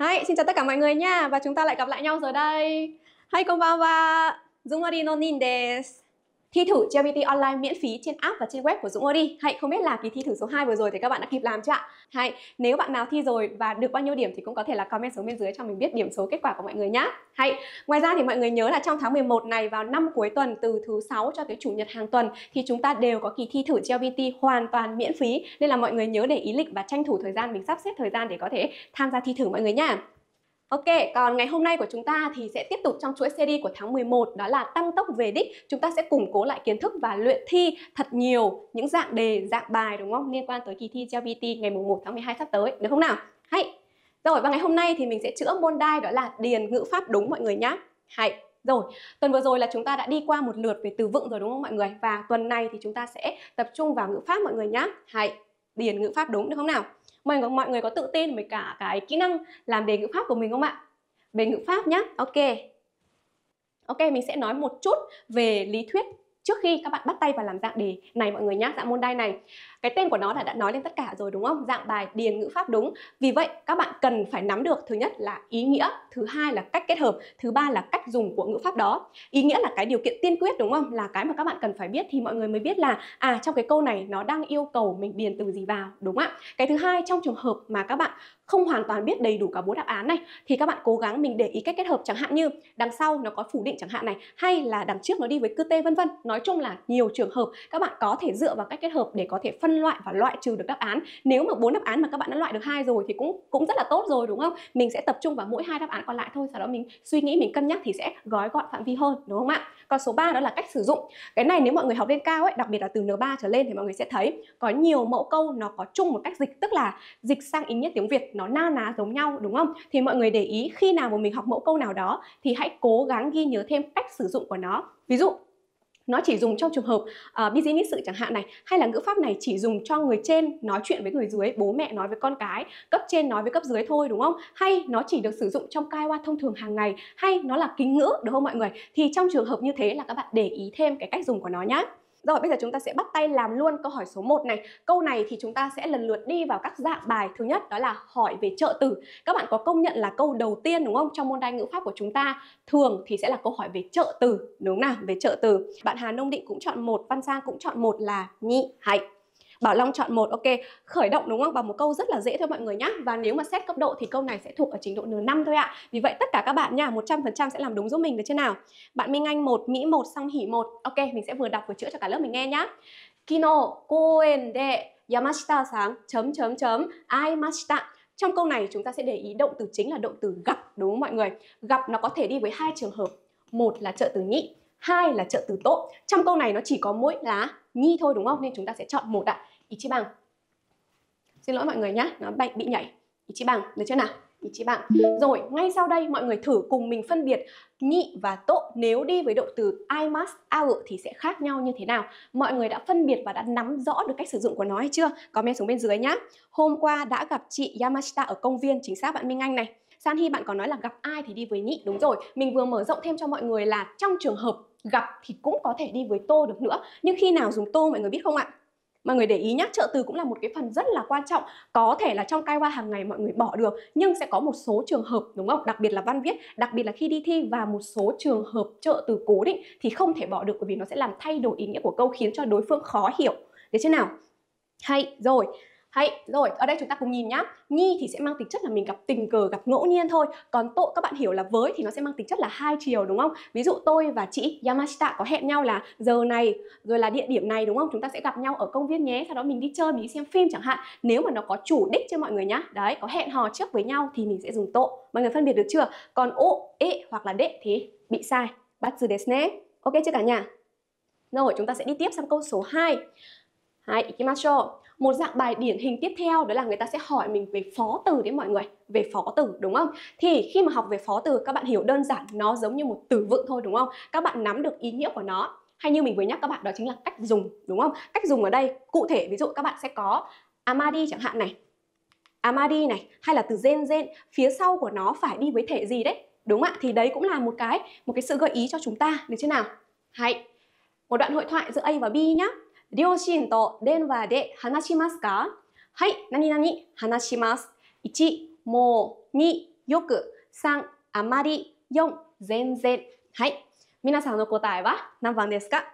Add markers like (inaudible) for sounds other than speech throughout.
Hi, xin chào tất cả mọi người nha và chúng ta lại gặp lại nhau rồi đây. Hai konbanwa. ba no nin Nindes thi thử GBT online miễn phí trên app và trên web của Dũng Ô Hãy không biết là kỳ thi thử số 2 vừa rồi thì các bạn đã kịp làm chưa ạ? Hãy nếu bạn nào thi rồi và được bao nhiêu điểm thì cũng có thể là comment xuống bên dưới cho mình biết điểm số kết quả của mọi người nhé. Hãy ngoài ra thì mọi người nhớ là trong tháng 11 này vào năm cuối tuần từ thứ 6 cho tới chủ nhật hàng tuần thì chúng ta đều có kỳ thi thử GBT hoàn toàn miễn phí nên là mọi người nhớ để ý lịch và tranh thủ thời gian mình sắp xếp thời gian để có thể tham gia thi thử mọi người nhé. Ok, còn ngày hôm nay của chúng ta thì sẽ tiếp tục trong chuỗi series của tháng 11 đó là tăng tốc về đích. Chúng ta sẽ củng cố lại kiến thức và luyện thi thật nhiều những dạng đề, dạng bài đúng không? Liên quan tới kỳ thi GLPT ngày 1 tháng 12 sắp tới, được không nào? Hay. Rồi và ngày hôm nay thì mình sẽ chữa môn đai đó là điền ngữ pháp đúng mọi người nhá. Hay. Rồi, tuần vừa rồi là chúng ta đã đi qua một lượt về từ vựng rồi đúng không mọi người? Và tuần này thì chúng ta sẽ tập trung vào ngữ pháp mọi người nhá. Hay. Điền ngữ pháp đúng được không nào? mình có mọi người có tự tin với cả cái kỹ năng làm đề ngữ pháp của mình không ạ về ngữ pháp nhá, ok ok mình sẽ nói một chút về lý thuyết trước khi các bạn bắt tay vào làm dạng đề này mọi người nhá, dạng môn đai này cái tên của nó đã, đã nói lên tất cả rồi đúng không dạng bài điền ngữ pháp đúng vì vậy các bạn cần phải nắm được thứ nhất là ý nghĩa thứ hai là cách kết hợp thứ ba là cách dùng của ngữ pháp đó ý nghĩa là cái điều kiện tiên quyết đúng không là cái mà các bạn cần phải biết thì mọi người mới biết là à trong cái câu này nó đang yêu cầu mình điền từ gì vào đúng không ạ cái thứ hai trong trường hợp mà các bạn không hoàn toàn biết đầy đủ cả bốn đáp án này thì các bạn cố gắng mình để ý cách kết hợp chẳng hạn như đằng sau nó có phủ định chẳng hạn này hay là đằng trước nó đi với cư tê vân vân nói chung là nhiều trường hợp các bạn có thể dựa vào cách kết hợp để có thể phân loại và loại trừ được đáp án nếu mà bốn đáp án mà các bạn đã loại được hai rồi thì cũng cũng rất là tốt rồi đúng không mình sẽ tập trung vào mỗi hai đáp án còn lại thôi sau đó mình suy nghĩ mình cân nhắc thì sẽ gói gọn phạm vi hơn đúng không ạ còn số 3 đó là cách sử dụng cái này nếu mọi người học lên cao ấy đặc biệt là từ N3 trở lên thì mọi người sẽ thấy có nhiều mẫu câu nó có chung một cách dịch tức là dịch sang ý nghĩa tiếng Việt nó na ná giống nhau đúng không thì mọi người để ý khi nào mà mình học mẫu câu nào đó thì hãy cố gắng ghi nhớ thêm cách sử dụng của nó ví dụ nó chỉ dùng trong trường hợp uh, business sự chẳng hạn này hay là ngữ pháp này chỉ dùng cho người trên nói chuyện với người dưới bố mẹ nói với con cái cấp trên nói với cấp dưới thôi đúng không hay nó chỉ được sử dụng trong kai wa thông thường hàng ngày hay nó là kính ngữ đúng không mọi người thì trong trường hợp như thế là các bạn để ý thêm cái cách dùng của nó nhé rồi bây giờ chúng ta sẽ bắt tay làm luôn câu hỏi số 1 này. Câu này thì chúng ta sẽ lần lượt đi vào các dạng bài. Thứ nhất đó là hỏi về trợ từ Các bạn có công nhận là câu đầu tiên đúng không? Trong môn đai ngữ pháp của chúng ta thường thì sẽ là câu hỏi về trợ từ đúng nào? Về trợ từ. Bạn Hà Nông Định cũng chọn một, Văn Sang cũng chọn một là nhị hạnh. Bảo Long chọn một ok, khởi động đúng không? Bằng một câu rất là dễ thôi mọi người nhá. Và nếu mà xét cấp độ thì câu này sẽ thuộc ở trình độ N5 thôi ạ. Vì vậy tất cả các bạn nha, 100% sẽ làm đúng giúp mình được chưa nào? Bạn Minh Anh một Mỹ một song Hỷ một Ok, mình sẽ vừa đọc vừa chữa cho cả lớp mình nghe nhá. Kino koen de yamashita sáng chấm chấm chấm Ai Mashita? trong câu này chúng ta sẽ để ý động từ chính là động từ gặp đúng không mọi người? Gặp nó có thể đi với hai trường hợp. Một là trợ từ nhị, hai là trợ từ tốt. Trong câu này nó chỉ có mỗi lá nhi thôi đúng không? Nên chúng ta sẽ chọn một ạ. À. Ichiban. Xin lỗi mọi người nhé, nó bị, bị nhảy. Ichiban, được chưa nào? Ichiban. Rồi, ngay sau đây mọi người thử cùng mình phân biệt nhị và tộ nếu đi với động từ I must out thì sẽ khác nhau như thế nào. Mọi người đã phân biệt và đã nắm rõ được cách sử dụng của nó hay chưa? Comment xuống bên dưới nhé Hôm qua đã gặp chị Yamashita ở công viên, chính xác bạn Minh Anh này. San Hi bạn có nói là gặp ai thì đi với nhị đúng rồi. Mình vừa mở rộng thêm cho mọi người là trong trường hợp gặp thì cũng có thể đi với tô được nữa. Nhưng khi nào dùng tô mọi người biết không ạ? mọi người để ý nhắc trợ từ cũng là một cái phần rất là quan trọng có thể là trong kaiwa hàng ngày mọi người bỏ được nhưng sẽ có một số trường hợp đúng không đặc biệt là văn viết đặc biệt là khi đi thi và một số trường hợp trợ từ cố định thì không thể bỏ được bởi vì nó sẽ làm thay đổi ý nghĩa của câu khiến cho đối phương khó hiểu thế chưa nào hay rồi hay, rồi, ở đây chúng ta cùng nhìn nhá. Nhi thì sẽ mang tính chất là mình gặp tình cờ, gặp ngẫu nhiên thôi. Còn tội các bạn hiểu là với thì nó sẽ mang tính chất là hai chiều đúng không? Ví dụ tôi và chị Yamashita có hẹn nhau là giờ này rồi là địa điểm này đúng không? Chúng ta sẽ gặp nhau ở công viên nhé, sau đó mình đi chơi, mình đi xem phim chẳng hạn. Nếu mà nó có chủ đích cho mọi người nhá. Đấy, có hẹn hò trước với nhau thì mình sẽ dùng tội. Mọi người phân biệt được chưa? Còn ô, ê hoặc là đệ thì bị sai. Batsu desu ne. Ok chưa cả nhà? Rồi, chúng ta sẽ đi tiếp sang câu số 2. Hay, ikimashou. Một dạng bài điển hình tiếp theo đó là người ta sẽ hỏi mình về phó từ đấy mọi người, về phó từ đúng không? Thì khi mà học về phó từ các bạn hiểu đơn giản nó giống như một từ vựng thôi đúng không? Các bạn nắm được ý nghĩa của nó. Hay như mình vừa nhắc các bạn đó chính là cách dùng đúng không? Cách dùng ở đây cụ thể ví dụ các bạn sẽ có amadi chẳng hạn này. Amadi này hay là từ gen gen phía sau của nó phải đi với thể gì đấy đúng ạ thì đấy cũng là một cái một cái sự gợi ý cho chúng ta được chưa nào hãy một đoạn hội thoại giữa A và B nhá 両親と電話で話しますかはい、何々話します。1、もう、2、よく、3、あまり、4、全然。はい。皆さんの答えは何番ですか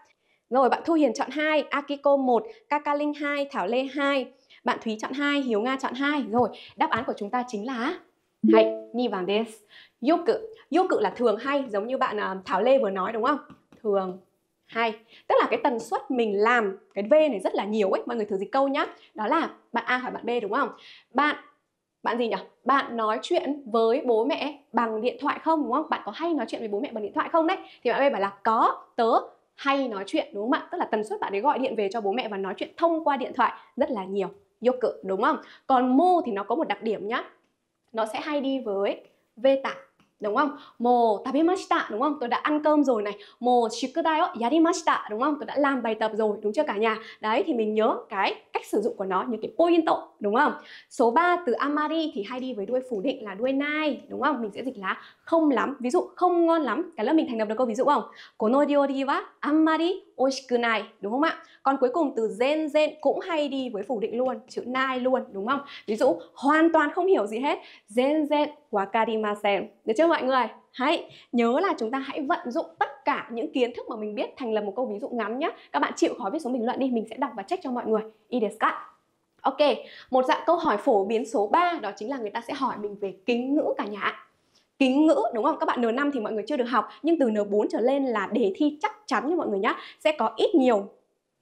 Rồi, bạn Thu Hiền chọn 2, Akiko 1, Kaka Linh 2, Thảo Lê 2, bạn Thúy chọn 2, Hiếu Nga chọn 2. Rồi, đáp án của chúng ta chính là hay, ni vàng des. Yoku. Yoku là thường hay, giống như bạn à, Thảo Lê vừa nói đúng không? Thường hay tức là cái tần suất mình làm cái v này rất là nhiều ấy mọi người thử dịch câu nhá đó là bạn a hỏi bạn b đúng không bạn bạn gì nhỉ bạn nói chuyện với bố mẹ bằng điện thoại không đúng không bạn có hay nói chuyện với bố mẹ bằng điện thoại không đấy thì bạn b bảo là có tớ hay nói chuyện đúng không ạ tức là tần suất bạn ấy gọi điện về cho bố mẹ và nói chuyện thông qua điện thoại rất là nhiều vô cự đúng không còn mô thì nó có một đặc điểm nhá nó sẽ hay đi với v tạng đúng không? Mồ tabemashita đúng không? Tôi đã ăn cơm rồi này. Mồ shikutai o yarimashita đúng không? Tôi đã làm bài tập rồi đúng chưa cả nhà? Đấy thì mình nhớ cái cách sử dụng của nó như cái pointo đúng không? Số 3 từ amari thì hay đi với đuôi phủ định là đuôi nai đúng không? Mình sẽ dịch là không lắm. Ví dụ không ngon lắm. Cả lớp mình thành lập được câu ví dụ không? Kono ryori wa amari oshiku nai đúng không ạ? Còn cuối cùng từ zen zen cũng hay đi với phủ định luôn, chữ nai luôn đúng không? Ví dụ hoàn toàn không hiểu gì hết. Zen zen wakarimasen. Được chưa? mọi người? Hãy nhớ là chúng ta hãy vận dụng tất cả những kiến thức mà mình biết thành lập một câu ví dụ ngắn nhé. Các bạn chịu khó viết xuống bình luận đi, mình sẽ đọc và check cho mọi người. Ý desu ka? Ok, một dạng câu hỏi phổ biến số 3 đó chính là người ta sẽ hỏi mình về kính ngữ cả nhà ạ kính ngữ đúng không? Các bạn N5 thì mọi người chưa được học nhưng từ N4 trở lên là đề thi chắc chắn như mọi người nhá sẽ có ít nhiều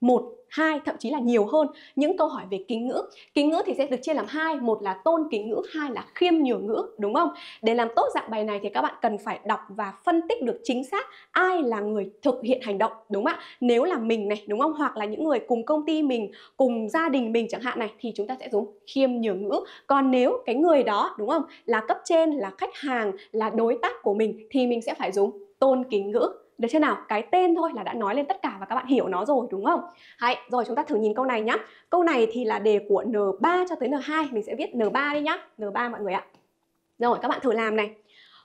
một hai thậm chí là nhiều hơn những câu hỏi về kính ngữ kính ngữ thì sẽ được chia làm hai một là tôn kính ngữ hai là khiêm nhường ngữ đúng không để làm tốt dạng bài này thì các bạn cần phải đọc và phân tích được chính xác ai là người thực hiện hành động đúng không ạ nếu là mình này đúng không hoặc là những người cùng công ty mình cùng gia đình mình chẳng hạn này thì chúng ta sẽ dùng khiêm nhường ngữ còn nếu cái người đó đúng không là cấp trên là khách hàng là đối tác của mình thì mình sẽ phải dùng tôn kính ngữ được chưa nào? Cái tên thôi là đã nói lên tất cả và các bạn hiểu nó rồi đúng không? Hay, rồi chúng ta thử nhìn câu này nhá. Câu này thì là đề của N3 cho tới N2, mình sẽ viết N3 đi nhá. N3 mọi người ạ. Rồi các bạn thử làm này.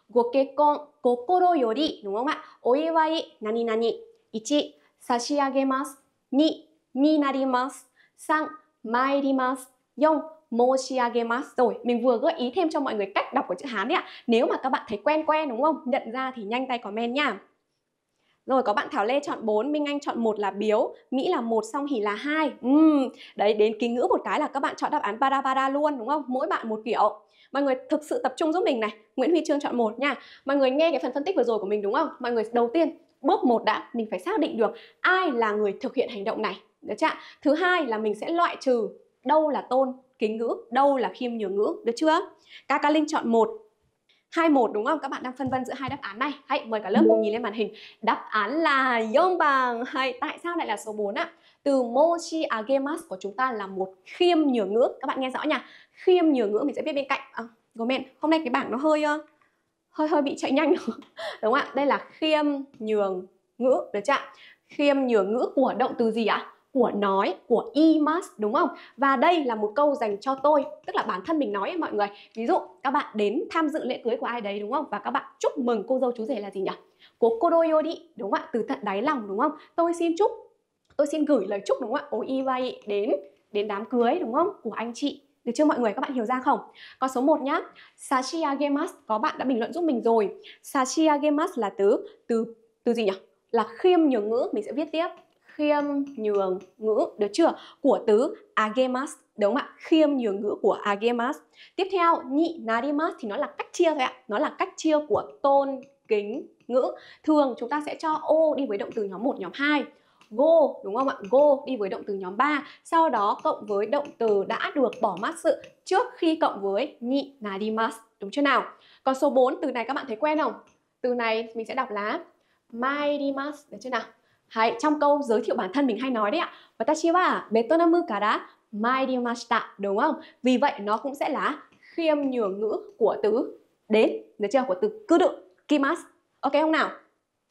Gokekon kokoro yori đúng không ạ? Oiwai nani nani. 1. 差し上げます。2. になります。3. 参ります。4. Moshiagemasu rồi Mình vừa gợi ý thêm cho mọi người cách đọc của chữ Hán đấy ạ Nếu mà các bạn thấy quen quen đúng không? Nhận ra thì nhanh tay comment nha rồi có bạn Thảo Lê chọn 4, Minh Anh chọn một là biếu, Mỹ là một song Hỷ là hai. Uhm, đấy đến kính ngữ một cái là các bạn chọn đáp án para para luôn đúng không? Mỗi bạn một kiểu. Mọi người thực sự tập trung giúp mình này. Nguyễn Huy Trương chọn một nha. Mọi người nghe cái phần phân tích vừa rồi của mình đúng không? Mọi người đầu tiên bước một đã mình phải xác định được ai là người thực hiện hành động này được chưa thứ hai là mình sẽ loại trừ đâu là tôn kính ngữ đâu là khiêm nhường ngữ được chưa ca ca linh chọn một hai một đúng không? Các bạn đang phân vân giữa hai đáp án này. Hãy mời cả lớp cùng nhìn lên màn hình. Đáp án là bằng Hay tại sao lại là số 4 ạ? Từ mochi agemas của chúng ta là một khiêm nhường ngưỡng Các bạn nghe rõ nhỉ? Khiêm nhường ngưỡng mình sẽ viết bên cạnh. À, comment. Hôm nay cái bảng nó hơi ờ, hơi hơi bị chạy nhanh (laughs) đúng không ạ? Đây là khiêm nhường ngưỡng được chưa Khiêm nhường ngữ của động từ gì ạ? của nói của e must đúng không và đây là một câu dành cho tôi tức là bản thân mình nói ấy, mọi người ví dụ các bạn đến tham dự lễ cưới của ai đấy đúng không và các bạn chúc mừng cô dâu chú rể là gì nhỉ cố cô đôi đi đúng không ạ từ tận đáy lòng đúng không tôi xin chúc tôi xin gửi lời chúc đúng không ạ ôi y bay đến đến đám cưới đúng không của anh chị được chưa mọi người các bạn hiểu ra không con số 1 nhá sachi agemas có bạn đã bình luận giúp mình rồi sachi agemas là từ từ từ gì nhỉ là khiêm nhường ngữ mình sẽ viết tiếp khiêm nhường ngữ được chưa của từ agemas đúng không ạ khiêm nhường ngữ của agemas tiếp theo nhị narimas thì nó là cách chia thôi ạ nó là cách chia của tôn kính ngữ thường chúng ta sẽ cho ô đi với động từ nhóm 1, nhóm 2 go đúng không ạ go đi với động từ nhóm 3 sau đó cộng với động từ đã được bỏ mát sự trước khi cộng với nhị narimas đúng chưa nào còn số 4 từ này các bạn thấy quen không từ này mình sẽ đọc là mai dimas được chưa nào はい、trong câu giới thiệu bản thân mình hay nói đấy ạ. Watashi wa Vietnamu kara mashita đúng không? Vì vậy nó cũng sẽ là khiêm nhường ngữ của từ đến, được chưa? Của từ cư đựng kimas. Ok không nào?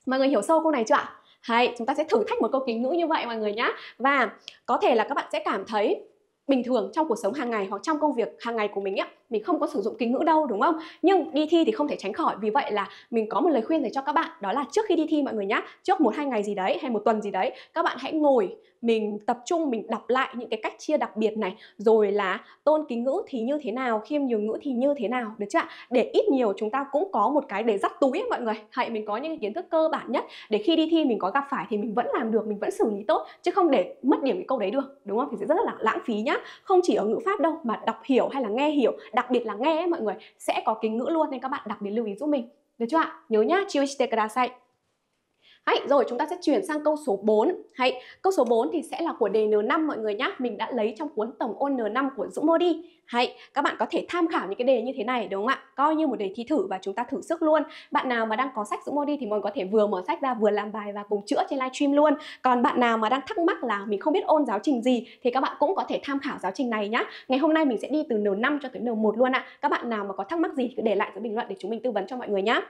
Mọi người hiểu sâu câu này chưa ạ? Hay, chúng ta sẽ thử thách một câu kính ngữ như vậy mọi người nhé. Và có thể là các bạn sẽ cảm thấy bình thường trong cuộc sống hàng ngày hoặc trong công việc hàng ngày của mình ấy, mình không có sử dụng kính ngữ đâu đúng không nhưng đi thi thì không thể tránh khỏi vì vậy là mình có một lời khuyên dành cho các bạn đó là trước khi đi thi mọi người nhá trước một hai ngày gì đấy hay một tuần gì đấy các bạn hãy ngồi mình tập trung mình đọc lại những cái cách chia đặc biệt này rồi là tôn kính ngữ thì như thế nào khiêm nhường ngữ thì như thế nào được chưa ạ để ít nhiều chúng ta cũng có một cái để dắt túi ấy, mọi người hãy mình có những kiến thức cơ bản nhất để khi đi thi mình có gặp phải thì mình vẫn làm được mình vẫn xử lý tốt chứ không để mất điểm cái câu đấy được đúng không thì sẽ rất là lãng phí nhá không chỉ ở ngữ pháp đâu mà đọc hiểu hay là nghe hiểu đọc đặc biệt là nghe ấy, mọi người sẽ có kính ngữ luôn nên các bạn đặc biệt lưu ý giúp mình được chưa ạ nhớ nhá chiêu kudasai Hãy, rồi chúng ta sẽ chuyển sang câu số 4. Hãy, câu số 4 thì sẽ là của đề N5 mọi người nhé. Mình đã lấy trong cuốn tổng ôn N5 của Dũng đi Hãy, các bạn có thể tham khảo những cái đề như thế này đúng không ạ? Coi như một đề thi thử và chúng ta thử sức luôn. Bạn nào mà đang có sách Dũng đi thì mọi người có thể vừa mở sách ra vừa làm bài và cùng chữa trên livestream luôn. Còn bạn nào mà đang thắc mắc là mình không biết ôn giáo trình gì thì các bạn cũng có thể tham khảo giáo trình này nhá. Ngày hôm nay mình sẽ đi từ N5 cho tới N1 luôn ạ. Các bạn nào mà có thắc mắc gì thì cứ để lại dưới bình luận để chúng mình tư vấn cho mọi người nhé.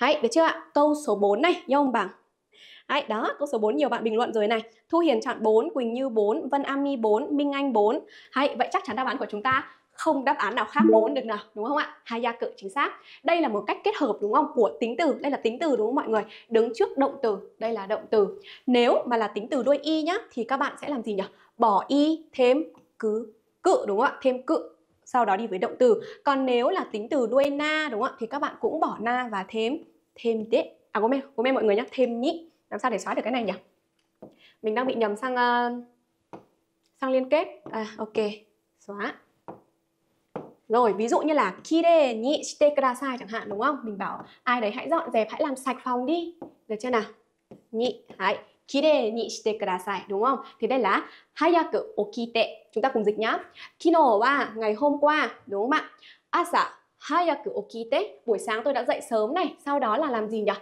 Đấy, được chưa ạ? Câu số 4 này, nhớ không bằng? Đấy, đó, câu số 4 nhiều bạn bình luận rồi này. Thu Hiền chọn 4, Quỳnh Như 4, Vân Ami 4, Minh Anh 4. Hay, vậy chắc chắn đáp án của chúng ta không đáp án nào khác 4 được nào, đúng không ạ? Hai gia cự chính xác. Đây là một cách kết hợp đúng không của tính từ, đây là tính từ đúng không mọi người? Đứng trước động từ, đây là động từ. Nếu mà là tính từ đuôi y nhá thì các bạn sẽ làm gì nhỉ? Bỏ y thêm cứ cự đúng không ạ? Thêm cự sau đó đi với động từ. Còn nếu là tính từ đuôi na đúng không ạ? Thì các bạn cũng bỏ na và thêm thêm đế à cô em cô em mọi người nhá thêm nhị làm sao để xóa được cái này nhỉ mình đang bị nhầm sang uh, sang liên kết à ok xóa rồi ví dụ như là kire ni shite kudasai chẳng hạn đúng không mình bảo ai đấy hãy dọn dẹp hãy làm sạch phòng đi được chưa nào nhị hãy kire ni shite kudasai đúng không thì đây là hayaku okite chúng ta cùng dịch nhá kino wa ngày hôm qua đúng không ạ asa Hayaku okite, buổi sáng tôi đã dậy sớm này, sau đó là làm gì nhỉ?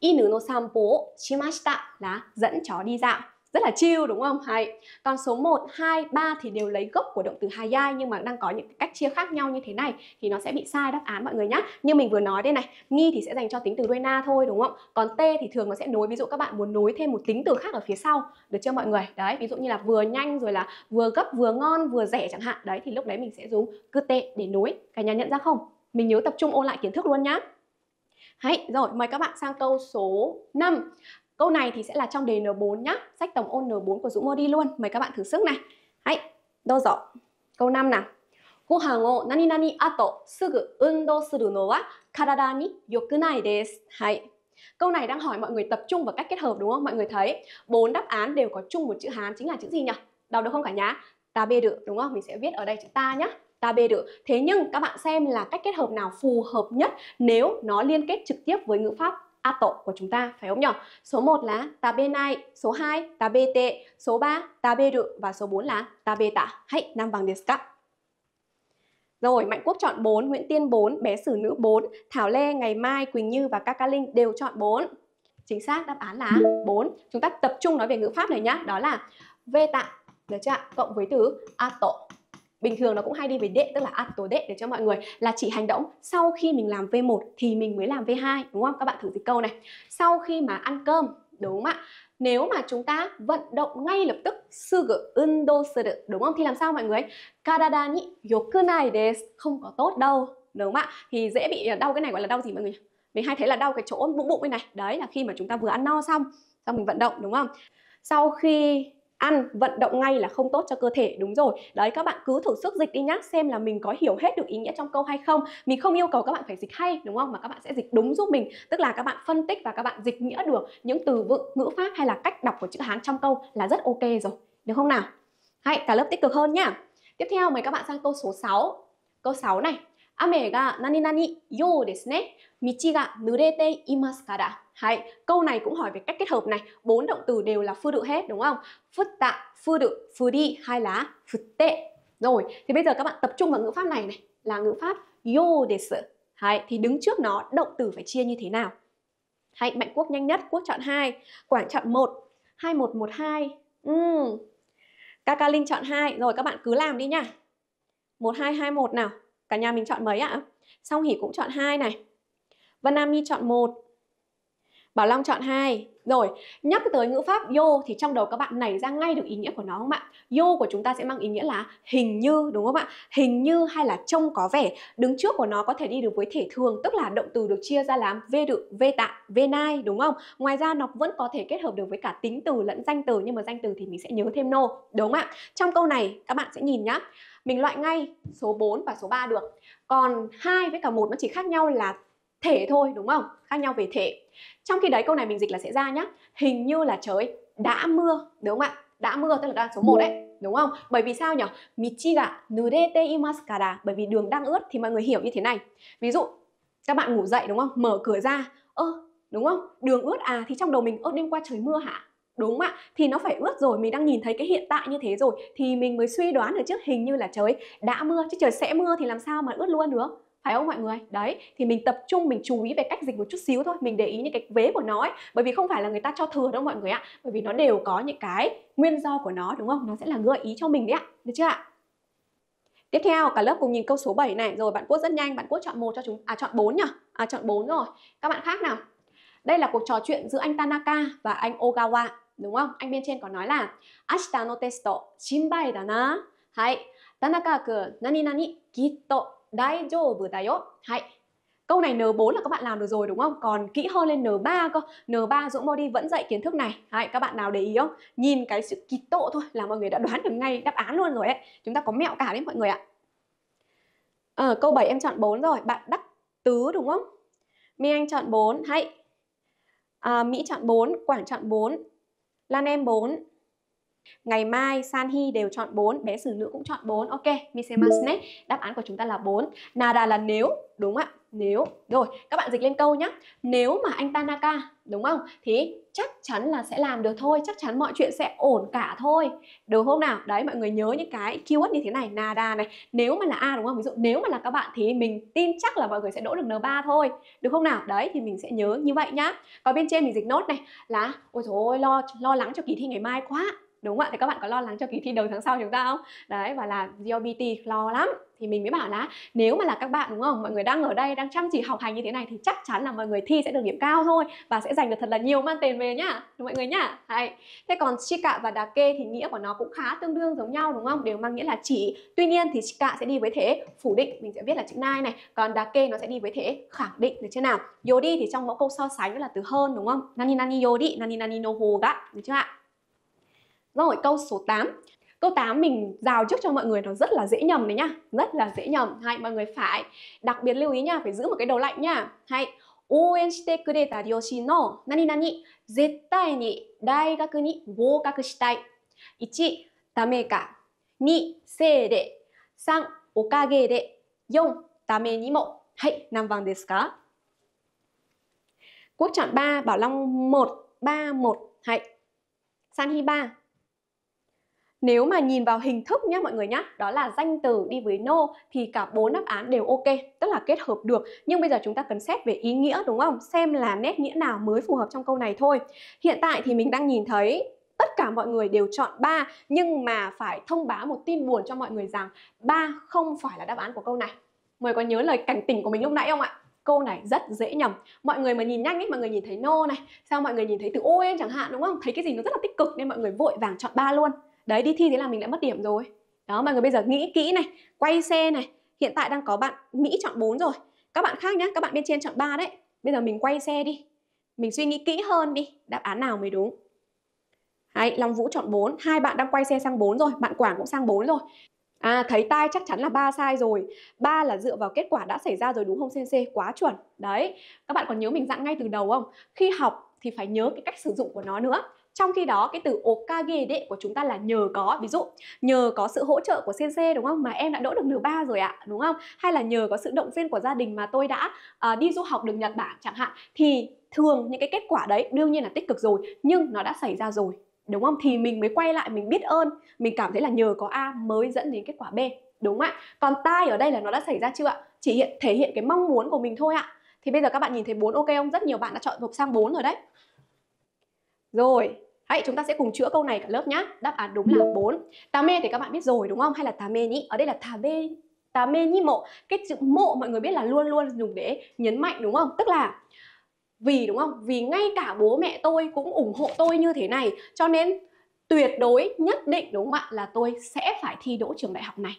Inu no sanpo shimashita là dẫn chó đi dạo. Rất là chill đúng không? Hay. Còn số 1, 2, 3 thì đều lấy gốc của động từ hayai nhưng mà đang có những cách chia khác nhau như thế này thì nó sẽ bị sai đáp án mọi người nhá. Như mình vừa nói đây này, ni thì sẽ dành cho tính từ đuôi na thôi đúng không? Còn t thì thường nó sẽ nối ví dụ các bạn muốn nối thêm một tính từ khác ở phía sau. Được chưa mọi người? Đấy, ví dụ như là vừa nhanh rồi là vừa gấp, vừa ngon, vừa rẻ chẳng hạn. Đấy thì lúc đấy mình sẽ dùng cư tệ để nối. Cả nhà nhận ra không? Mình nhớ tập trung ôn lại kiến thức luôn nhá. Hãy, rồi mời các bạn sang câu số 5. Câu này thì sẽ là trong đề N4 nhá. Sách tổng ôn N4 của Dũng Mô đi luôn. Mời các bạn thử sức này. Hãy, đâu rồi. Câu 5 nào. hàng nani nani ato wa ni câu này đang hỏi mọi người tập trung vào cách kết hợp đúng không? Mọi người thấy bốn đáp án đều có chung một chữ Hán chính là chữ gì nhỉ? Đọc được không cả nhá. Ta bê được đúng không? Mình sẽ viết ở đây chữ ta nhé ta bê được thế nhưng các bạn xem là cách kết hợp nào phù hợp nhất nếu nó liên kết trực tiếp với ngữ pháp a ato của chúng ta phải không nhỉ? Số 1 là ta bê này, số 2 ta bê tệ, số 3 ta bê được và số 4 là ta bê tạ Hãy nam bằng desu ka. Rồi, Mạnh Quốc chọn 4, Nguyễn Tiên 4, Bé Sử Nữ 4, Thảo Lê, Ngày Mai, Quỳnh Như và Kaka Linh đều chọn 4. Chính xác đáp án là 4. Chúng ta tập trung nói về ngữ pháp này nhá, đó là v tạ, được chưa ạ? Cộng với từ a ato bình thường nó cũng hay đi với đệ tức là tối đệ để cho mọi người là chỉ hành động sau khi mình làm V1 thì mình mới làm V2 đúng không? Các bạn thử dịch câu này. Sau khi mà ăn cơm đúng không ạ? Nếu mà chúng ta vận động ngay lập tức sugu undo suru đúng không? Thì làm sao mọi người? Kadada ni yokunai desu không có tốt đâu đúng không ạ? Thì dễ bị đau cái này gọi là đau gì mọi người? Mình hay thấy là đau cái chỗ bụng bụng bên này. Đấy là khi mà chúng ta vừa ăn no xong xong mình vận động đúng không? Sau khi ăn vận động ngay là không tốt cho cơ thể đúng rồi đấy các bạn cứ thử sức dịch đi nhá xem là mình có hiểu hết được ý nghĩa trong câu hay không mình không yêu cầu các bạn phải dịch hay đúng không mà các bạn sẽ dịch đúng giúp mình tức là các bạn phân tích và các bạn dịch nghĩa được những từ vựng ngữ pháp hay là cách đọc của chữ hán trong câu là rất ok rồi được không nào hãy cả lớp tích cực hơn nhá tiếp theo mời các bạn sang câu số 6 câu 6 này 雨が何々ようですね Michi ga nurete imasu kara. Hay, câu này cũng hỏi về cách kết hợp này. Bốn động từ đều là furu hết đúng không? Futta, furu, furi hay là futte. Rồi, thì bây giờ các bạn tập trung vào ngữ pháp này này, là ngữ pháp yo desu. Hay, thì đứng trước nó động từ phải chia như thế nào? Hay, Mạnh Quốc nhanh nhất, Quốc chọn 2, Quảng chọn 1, 2112. Ừm. Kaka Linh chọn 2, rồi các bạn cứ làm đi nha. 1221 nào. Cả nhà mình chọn mấy ạ? Song Hỉ cũng chọn 2 này. Vân Ami chọn một. Bảo Long chọn 2. Rồi, nhắc tới ngữ pháp yo thì trong đầu các bạn nảy ra ngay được ý nghĩa của nó không ạ? Yo của chúng ta sẽ mang ý nghĩa là hình như đúng không ạ? Hình như hay là trông có vẻ. Đứng trước của nó có thể đi được với thể thường, tức là động từ được chia ra làm vê được vê tạ, vê nai đúng không? Ngoài ra nó vẫn có thể kết hợp được với cả tính từ lẫn danh từ nhưng mà danh từ thì mình sẽ nhớ thêm nô, đúng không ạ? Trong câu này các bạn sẽ nhìn nhá. Mình loại ngay số 4 và số 3 được. Còn hai với cả một nó chỉ khác nhau là thể thôi đúng không khác nhau về thể trong khi đấy câu này mình dịch là sẽ ra nhá hình như là trời đã mưa đúng không ạ đã mưa tức là đang số 1 đấy đúng không bởi vì sao nhỉ michi ga nurete imasu kara bởi vì đường đang ướt thì mọi người hiểu như thế này ví dụ các bạn ngủ dậy đúng không mở cửa ra ơ đúng không đường ướt à thì trong đầu mình ơ đêm qua trời mưa hả đúng không ạ thì nó phải ướt rồi mình đang nhìn thấy cái hiện tại như thế rồi thì mình mới suy đoán được trước hình như là trời đã mưa chứ trời sẽ mưa thì làm sao mà ướt luôn được phải không mọi người đấy thì mình tập trung mình chú ý về cách dịch một chút xíu thôi mình để ý những cái vế của nó ấy. bởi vì không phải là người ta cho thừa đâu mọi người ạ bởi vì nó đều có những cái nguyên do của nó đúng không nó sẽ là gợi ý cho mình đấy ạ được chưa ạ Tiếp theo cả lớp cùng nhìn câu số 7 này rồi bạn Quốc rất nhanh, bạn Quốc chọn một cho chúng à chọn bốn nhở À chọn bốn rồi. Các bạn khác nào? Đây là cuộc trò chuyện giữa anh Tanaka và anh Ogawa, đúng không? Anh bên trên có nói là Ashita no testo shinbai da na. hay Tanaka-kun nani nani kitto Đại vừa đại Hãy Câu này N4 là các bạn làm được rồi đúng không? Còn kỹ hơn lên N3 cơ. N3 Dũng Body vẫn dạy kiến thức này. Đấy, các bạn nào để ý không? Nhìn cái sự kịch tộ thôi là mọi người đã đoán được ngay đáp án luôn rồi ấy. Chúng ta có mẹo cả đấy mọi người ạ. À, câu 7 em chọn 4 rồi. Bạn Đắc Tứ đúng không? Mi Anh chọn 4. Hãy. À, Mỹ chọn 4. Quảng chọn 4. Lan em 4. Ngày mai Sanhi đều chọn 4, bé Sử Nữ cũng chọn 4. Ok, Miseman Snake, đáp án của chúng ta là 4. Nada là nếu, đúng ạ, nếu. Rồi, các bạn dịch lên câu nhé. Nếu mà anh Tanaka, đúng không? Thì chắc chắn là sẽ làm được thôi, chắc chắn mọi chuyện sẽ ổn cả thôi. Được không nào? Đấy, mọi người nhớ những cái keyword như thế này, nada này. Nếu mà là A đúng không? Ví dụ nếu mà là các bạn thì mình tin chắc là mọi người sẽ đỗ được N3 thôi. Được không nào? Đấy, thì mình sẽ nhớ như vậy nhá. Còn bên trên mình dịch nốt này là ôi trời ơi, lo, lo lắng cho kỳ thi ngày mai quá đúng không ạ thì các bạn có lo lắng cho kỳ thi đầu tháng sau chúng ta không đấy và là GLBT lo lắm thì mình mới bảo là nếu mà là các bạn đúng không mọi người đang ở đây đang chăm chỉ học hành như thế này thì chắc chắn là mọi người thi sẽ được điểm cao thôi và sẽ giành được thật là nhiều man tiền về nhá mọi người nhá Hay. thế còn shika và đà kê thì nghĩa của nó cũng khá tương đương giống nhau đúng không đều mang nghĩa là chỉ tuy nhiên thì shika sẽ đi với thế phủ định mình sẽ viết là chữ nai này còn đà kê nó sẽ đi với thế khẳng định được chưa nào yodi thì trong mẫu câu so sánh là từ hơn đúng không nani nani yodi nani nani no ho được chưa ạ rồi câu số 8 Câu 8 mình rào trước cho mọi người nó rất là dễ nhầm đấy nhá Rất là dễ nhầm Hay mọi người phải đặc biệt lưu ý nha Phải giữ một cái đầu lạnh nha Hay 応援してくれた両親の何々絶対に大学に合格したい1ダメか2せいで3おかげで4ためにもはい何番ですか Quốc chọn 3, Bảo Long 1, 3, 1 Hạnh San Hi 3 nếu mà nhìn vào hình thức nhé mọi người nhé, đó là danh từ đi với no thì cả bốn đáp án đều ok, tức là kết hợp được. Nhưng bây giờ chúng ta cần xét về ý nghĩa đúng không? Xem là nét nghĩa nào mới phù hợp trong câu này thôi. Hiện tại thì mình đang nhìn thấy tất cả mọi người đều chọn 3 nhưng mà phải thông báo một tin buồn cho mọi người rằng 3 không phải là đáp án của câu này. Mời có nhớ lời cảnh tỉnh của mình lúc nãy không ạ? câu này rất dễ nhầm mọi người mà nhìn nhanh ấy mọi người nhìn thấy no này sao mọi người nhìn thấy từ ôi chẳng hạn đúng không thấy cái gì nó rất là tích cực nên mọi người vội vàng chọn ba luôn đấy đi thi thế là mình lại mất điểm rồi đó mọi người bây giờ nghĩ kỹ này quay xe này hiện tại đang có bạn mỹ chọn 4 rồi các bạn khác nhé các bạn bên trên chọn 3 đấy bây giờ mình quay xe đi mình suy nghĩ kỹ hơn đi đáp án nào mới đúng Đấy, Long Vũ chọn 4, hai bạn đang quay xe sang 4 rồi, bạn Quảng cũng sang 4 rồi. À, thấy tai chắc chắn là ba sai rồi. ba là dựa vào kết quả đã xảy ra rồi đúng không C&C Quá chuẩn. Đấy, các bạn còn nhớ mình dặn ngay từ đầu không? Khi học thì phải nhớ cái cách sử dụng của nó nữa. Trong khi đó cái từ okage đệ của chúng ta là nhờ có, ví dụ nhờ có sự hỗ trợ của cc đúng không mà em đã đỗ được n ba rồi ạ, à, đúng không? Hay là nhờ có sự động viên của gia đình mà tôi đã uh, đi du học được Nhật Bản chẳng hạn thì thường những cái kết quả đấy đương nhiên là tích cực rồi nhưng nó đã xảy ra rồi đúng không thì mình mới quay lại mình biết ơn mình cảm thấy là nhờ có a mới dẫn đến kết quả b đúng không ạ còn tai ở đây là nó đã xảy ra chưa ạ chỉ hiện thể hiện cái mong muốn của mình thôi ạ thì bây giờ các bạn nhìn thấy bốn ok không rất nhiều bạn đã chọn hộp sang bốn rồi đấy rồi hãy chúng ta sẽ cùng chữa câu này cả lớp nhá. Đáp án đúng là 4. Tà mê thì các bạn biết rồi đúng không? Hay là tà mê nhỉ? Ở đây là tà mê tà mê nhi mộ. Cái chữ mộ mọi người biết là luôn luôn dùng để nhấn mạnh đúng không? Tức là vì đúng không? Vì ngay cả bố mẹ tôi cũng ủng hộ tôi như thế này, cho nên tuyệt đối nhất định đúng không ạ là tôi sẽ phải thi đỗ trường đại học này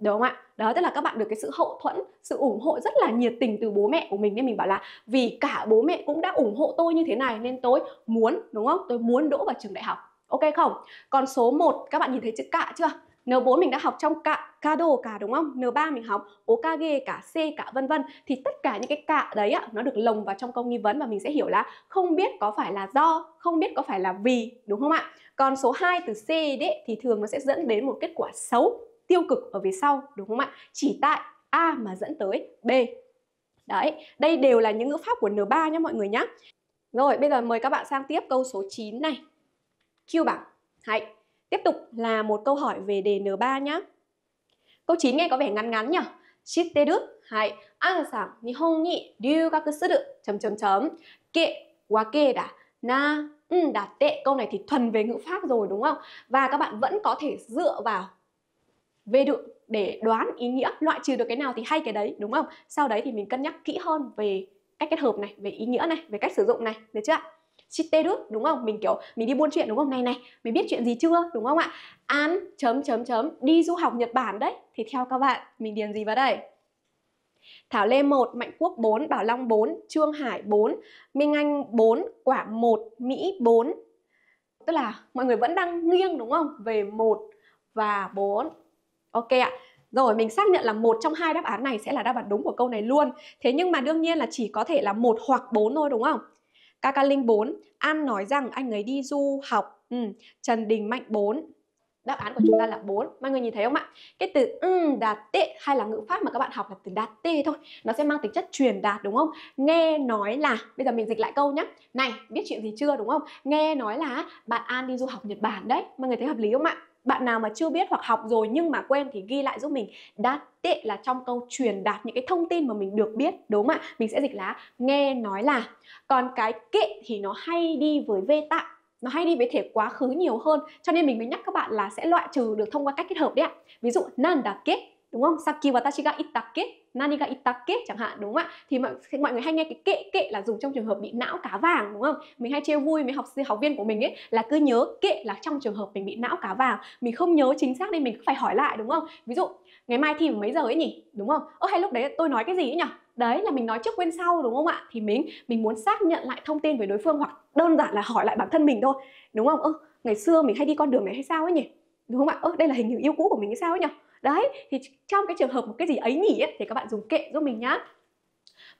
đúng không ạ đó tức là các bạn được cái sự hậu thuẫn sự ủng hộ rất là nhiệt tình từ bố mẹ của mình nên mình bảo là vì cả bố mẹ cũng đã ủng hộ tôi như thế này nên tôi muốn đúng không tôi muốn đỗ vào trường đại học ok không còn số 1 các bạn nhìn thấy chữ cạ chưa N4 mình đã học trong cạ kado cả đúng không? N3 mình học okage cả c cả vân vân thì tất cả những cái cạ đấy á nó được lồng vào trong câu nghi vấn và mình sẽ hiểu là không biết có phải là do, không biết có phải là vì đúng không ạ? Còn số 2 từ C đấy thì thường nó sẽ dẫn đến một kết quả xấu tiêu cực ở phía sau đúng không ạ? Chỉ tại A mà dẫn tới B. Đấy, đây đều là những ngữ pháp của N3 nhé mọi người nhé. Rồi, bây giờ mời các bạn sang tiếp câu số 9 này. Q bằng hãy Tiếp tục là một câu hỏi về đề N3 nhé. Câu 9 nghe có vẻ ngắn ngắn nhỉ? 知ってるはい。あなさん、日本に留学する。chấm chấm chấm. chấm Kệ, wa kê đã. Na, đạt tệ. Câu này thì thuần về ngữ pháp rồi đúng không? Và các bạn vẫn có thể dựa vào về được để đoán ý nghĩa loại trừ được cái nào thì hay cái đấy đúng không sau đấy thì mình cân nhắc kỹ hơn về cách kết hợp này về ý nghĩa này về cách sử dụng này được chưa ạ Chitteru đúng không? Mình kiểu mình đi buôn chuyện đúng không? Này này, mình biết chuyện gì chưa? Đúng không ạ? An chấm chấm chấm đi du học Nhật Bản đấy thì theo các bạn mình điền gì vào đây? Thảo Lê 1, Mạnh Quốc 4, Bảo Long 4, Trương Hải 4, Minh Anh 4, Quả 1, Mỹ 4. Tức là mọi người vẫn đang nghiêng đúng không? Về 1 và 4. Ok ạ. Rồi mình xác nhận là một trong hai đáp án này sẽ là đáp án đúng của câu này luôn. Thế nhưng mà đương nhiên là chỉ có thể là một hoặc bốn thôi đúng không? Kaka Linh 4, An nói rằng anh ấy đi du học. Ừ. Trần Đình Mạnh 4. Đáp án của chúng ta là 4. Mọi người nhìn thấy không ạ? Cái từ um, đạt tệ hay là ngữ pháp mà các bạn học là từ đạt tê thôi. Nó sẽ mang tính chất truyền đạt đúng không? Nghe nói là, bây giờ mình dịch lại câu nhé. Này, biết chuyện gì chưa đúng không? Nghe nói là bạn An đi du học Nhật Bản đấy. Mọi người thấy hợp lý không ạ? bạn nào mà chưa biết hoặc học rồi nhưng mà quên thì ghi lại giúp mình that tệ là trong câu truyền đạt những cái thông tin mà mình được biết đúng không ạ mình sẽ dịch là nghe nói là còn cái kệ thì nó hay đi với vê tạm nó hay đi với thể quá khứ nhiều hơn cho nên mình mới nhắc các bạn là sẽ loại trừ được thông qua cách kết hợp đấy ạ ví dụ nan đặc kết đúng không saki watashi ga ittake nani ga itake chẳng hạn đúng không ạ thì mọi mọi người hay nghe cái kệ kệ là dùng trong trường hợp bị não cá vàng đúng không mình hay chia vui với học học viên của mình ấy là cứ nhớ kệ là trong trường hợp mình bị não cá vàng mình không nhớ chính xác nên mình phải hỏi lại đúng không ví dụ ngày mai thi mấy giờ ấy nhỉ đúng không ơ hay lúc đấy tôi nói cái gì ấy nhỉ đấy là mình nói trước quên sau đúng không ạ thì mình mình muốn xác nhận lại thông tin với đối phương hoặc đơn giản là hỏi lại bản thân mình thôi đúng không ơ ngày xưa mình hay đi con đường này hay sao ấy nhỉ đúng không ạ ơ đây là hình như yêu cũ của mình hay sao ấy nhỉ đấy thì trong cái trường hợp một cái gì ấy nhỉ ấy, thì các bạn dùng kệ giúp mình nhá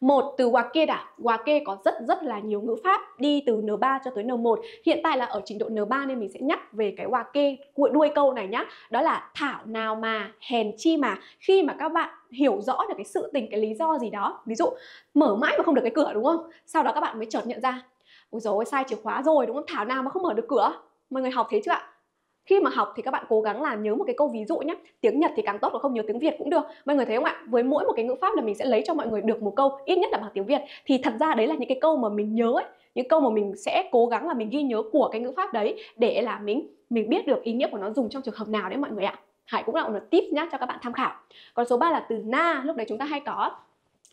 một từ quà kia đã, quà kê có rất rất là nhiều ngữ pháp đi từ N3 cho tới N1. Hiện tại là ở trình độ N3 nên mình sẽ nhắc về cái quà kê đuôi câu này nhá. Đó là thảo nào mà, hèn chi mà. Khi mà các bạn hiểu rõ được cái sự tình, cái lý do gì đó. Ví dụ mở mãi mà không được cái cửa đúng không? Sau đó các bạn mới chợt nhận ra. Ôi dồi ôi, sai chìa khóa rồi đúng không? Thảo nào mà không mở được cửa. Mọi người học thế chưa ạ? khi mà học thì các bạn cố gắng là nhớ một cái câu ví dụ nhé tiếng nhật thì càng tốt và không nhớ tiếng việt cũng được mọi người thấy không ạ với mỗi một cái ngữ pháp là mình sẽ lấy cho mọi người được một câu ít nhất là bằng tiếng việt thì thật ra đấy là những cái câu mà mình nhớ ấy những câu mà mình sẽ cố gắng là mình ghi nhớ của cái ngữ pháp đấy để là mình mình biết được ý nghĩa của nó dùng trong trường hợp nào đấy mọi người ạ Hải cũng là một tip nhá cho các bạn tham khảo. Còn số 3 là từ na, lúc đấy chúng ta hay có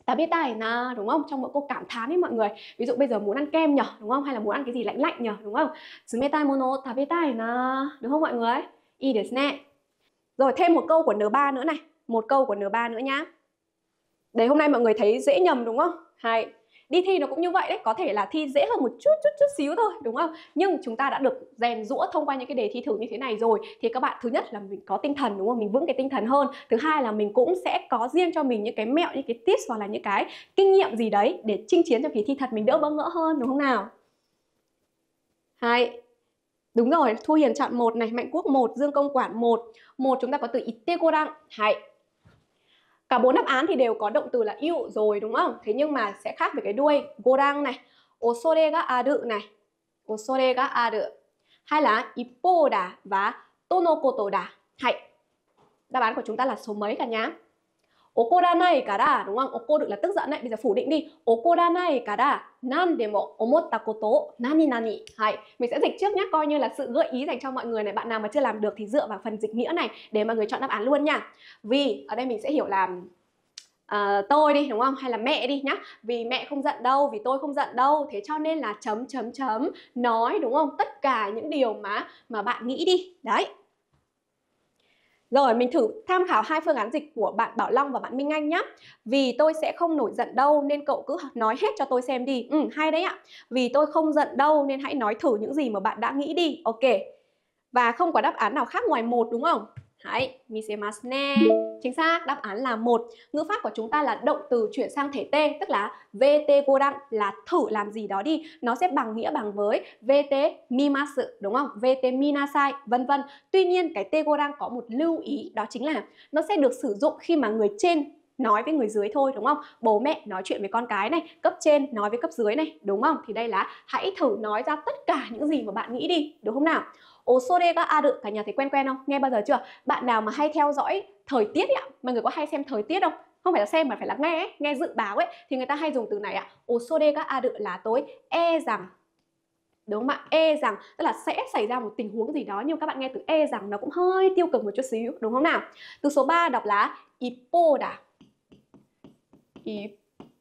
ta biết tay na đúng không trong mỗi câu cảm thán ấy mọi người ví dụ bây giờ muốn ăn kem nhở đúng không hay là muốn ăn cái gì lạnh lạnh nhở đúng không tsumetai mono tay na đúng không mọi người y nè rồi thêm một câu của N3 nữa này một câu của N3 nữa nhá để hôm nay mọi người thấy dễ nhầm đúng không hai đi thi nó cũng như vậy đấy có thể là thi dễ hơn một chút chút chút xíu thôi đúng không nhưng chúng ta đã được rèn rũa thông qua những cái đề thi thử như thế này rồi thì các bạn thứ nhất là mình có tinh thần đúng không mình vững cái tinh thần hơn thứ hai là mình cũng sẽ có riêng cho mình những cái mẹo những cái tips hoặc là những cái kinh nghiệm gì đấy để chinh chiến trong kỳ thi thật mình đỡ bỡ ngỡ hơn đúng không nào hai đúng rồi thu hiền chọn một này mạnh quốc một dương công quản một một chúng ta có từ ittegorang hai Cả bốn đáp án thì đều có động từ là yêu rồi đúng không? Thế nhưng mà sẽ khác với cái đuôi gorang này, osore ga aru này, osore ga aru hay là ippo da và tonokoto da. Hãy đáp án của chúng ta là số mấy cả nhá? Okoranai kara đúng không? Okoru là tức giận này. Bây giờ phủ định đi. Okoranai kara nan demo omotta koto nani nani. Hay, mình sẽ dịch trước nhé, coi như là sự gợi ý dành cho mọi người này. Bạn nào mà chưa làm được thì dựa vào phần dịch nghĩa này để mọi người chọn đáp án luôn nha. Vì ở đây mình sẽ hiểu là Uh, tôi đi đúng không hay là mẹ đi nhá vì mẹ không giận đâu vì tôi không giận đâu thế cho nên là chấm chấm chấm nói đúng không tất cả những điều mà mà bạn nghĩ đi đấy rồi mình thử tham khảo hai phương án dịch của bạn Bảo Long và bạn Minh Anh nhá Vì tôi sẽ không nổi giận đâu nên cậu cứ nói hết cho tôi xem đi. Ừ hay đấy ạ. Vì tôi không giận đâu nên hãy nói thử những gì mà bạn đã nghĩ đi. Ok. Và không có đáp án nào khác ngoài một đúng không? Hãy misemasu Chính xác, đáp án là một. Ngữ pháp của chúng ta là động từ chuyển sang thể t, tức là vt goran là thử làm gì đó đi. Nó sẽ bằng nghĩa bằng với vt mimasu, đúng không? vt minasai, vân vân. Tuy nhiên, cái t goran có một lưu ý, đó chính là nó sẽ được sử dụng khi mà người trên nói với người dưới thôi đúng không? Bố mẹ nói chuyện với con cái này, cấp trên nói với cấp dưới này, đúng không? Thì đây là hãy thử nói ra tất cả những gì mà bạn nghĩ đi, đúng không nào? osore ga aru cả nhà thấy quen quen không nghe bao giờ chưa bạn nào mà hay theo dõi thời tiết ạ mọi người có hay xem thời tiết không không phải là xem mà phải là nghe ấy, nghe dự báo ấy thì người ta hay dùng từ này ạ osore ga aru là tối e rằng đúng không ạ e rằng tức là sẽ xảy ra một tình huống gì đó nhưng các bạn nghe từ e rằng nó cũng hơi tiêu cực một chút xíu đúng không nào từ số 3 đọc là ipoda